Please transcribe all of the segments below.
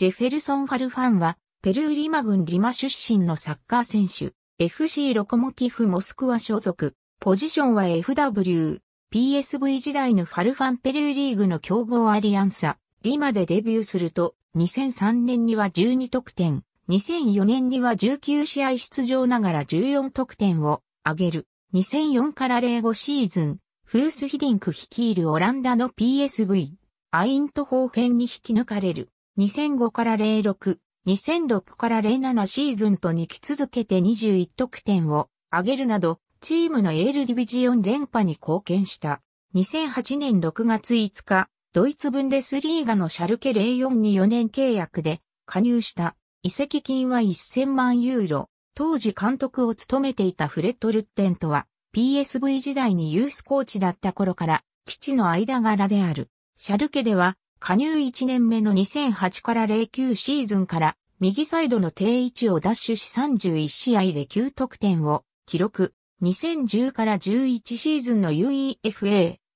ジェフェルソン・ファルファンは、ペルーリマ郡リマ出身のサッカー選手、FC ロコモティフ・モスクワ所属、ポジションは FW、PSV 時代のファルファンペルーリーグの強豪アリアンサ、リマでデビューすると、2003年には12得点、2004年には19試合出場ながら14得点を挙げる。2004から05シーズン、フースヒディンク率いるオランダの PSV、アイントホーフェンに引き抜かれる。2005から06、2006から07シーズンと2期続けて21得点を上げるなど、チームのエールディビジオン連覇に貢献した。2008年6月5日、ドイツブンデスリーガのシャルケ04に4年契約で加入した。移籍金は1000万ユーロ。当時監督を務めていたフレット・ルッテンとは PSV 時代にユースコーチだった頃から基地の間柄である。シャルケでは加入1年目の2008から09シーズンから右サイドの定位置をダッシュし31試合で9得点を記録。2010から11シーズンの UEFA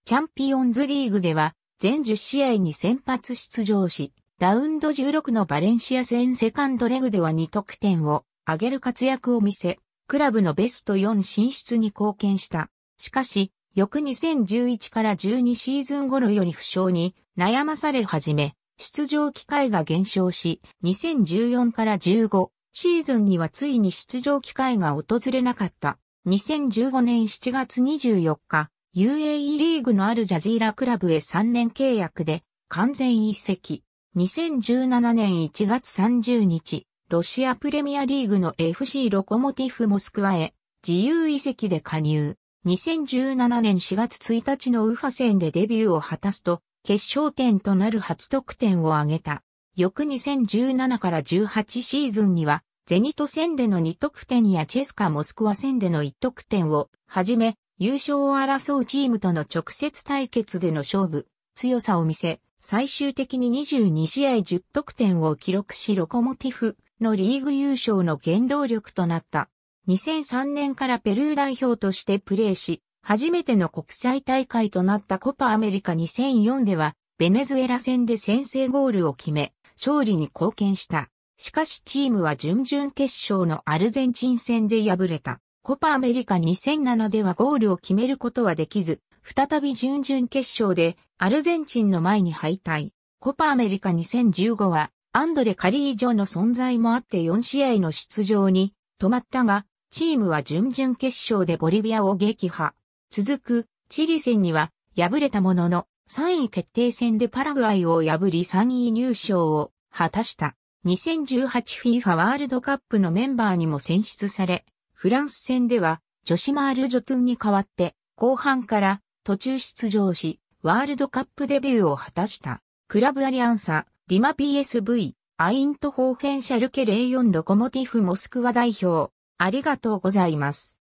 チャンピオンズリーグでは全10試合に先発出場し、ラウンド16のバレンシア戦セカンドレグでは2得点を上げる活躍を見せ、クラブのベスト4進出に貢献した。しかし、翌2011から12シーズン頃より負傷に悩まされ始め、出場機会が減少し、2014から15シーズンにはついに出場機会が訪れなかった。2015年7月24日、UAE リーグのあるジャジーラクラブへ3年契約で完全移籍。2017年1月30日、ロシアプレミアリーグの FC ロコモティフモスクワへ自由移籍で加入。2017年4月1日のウファ戦でデビューを果たすと、決勝点となる初得点を挙げた。翌2017から18シーズンには、ゼニト戦での2得点やチェスカ・モスクワ戦での1得点をはじめ、優勝を争うチームとの直接対決での勝負、強さを見せ、最終的に22試合10得点を記録しロコモティフのリーグ優勝の原動力となった。2003年からペルー代表としてプレーし、初めての国際大会となったコパアメリカ2004では、ベネズエラ戦で先制ゴールを決め、勝利に貢献した。しかしチームは準々決勝のアルゼンチン戦で敗れた。コパアメリカ2007ではゴールを決めることはできず、再び準々決勝でアルゼンチンの前に敗退。コパアメリカ2015はアンドレ・カリージョの存在もあって4試合の出場に止まったが、チームは準々決勝でボリビアを撃破。続く、チリ戦には敗れたものの、3位決定戦でパラグアイを破り3位入賞を果たした。2018FIFA ワールドカップのメンバーにも選出され、フランス戦では女子マール・ジョトゥンに代わって後半から途中出場し、ワールドカップデビューを果たした。クラブアリアンサ、ディマ PSV、アイントホーフェンシャルケ04ロコモティフモスクワ代表、ありがとうございます。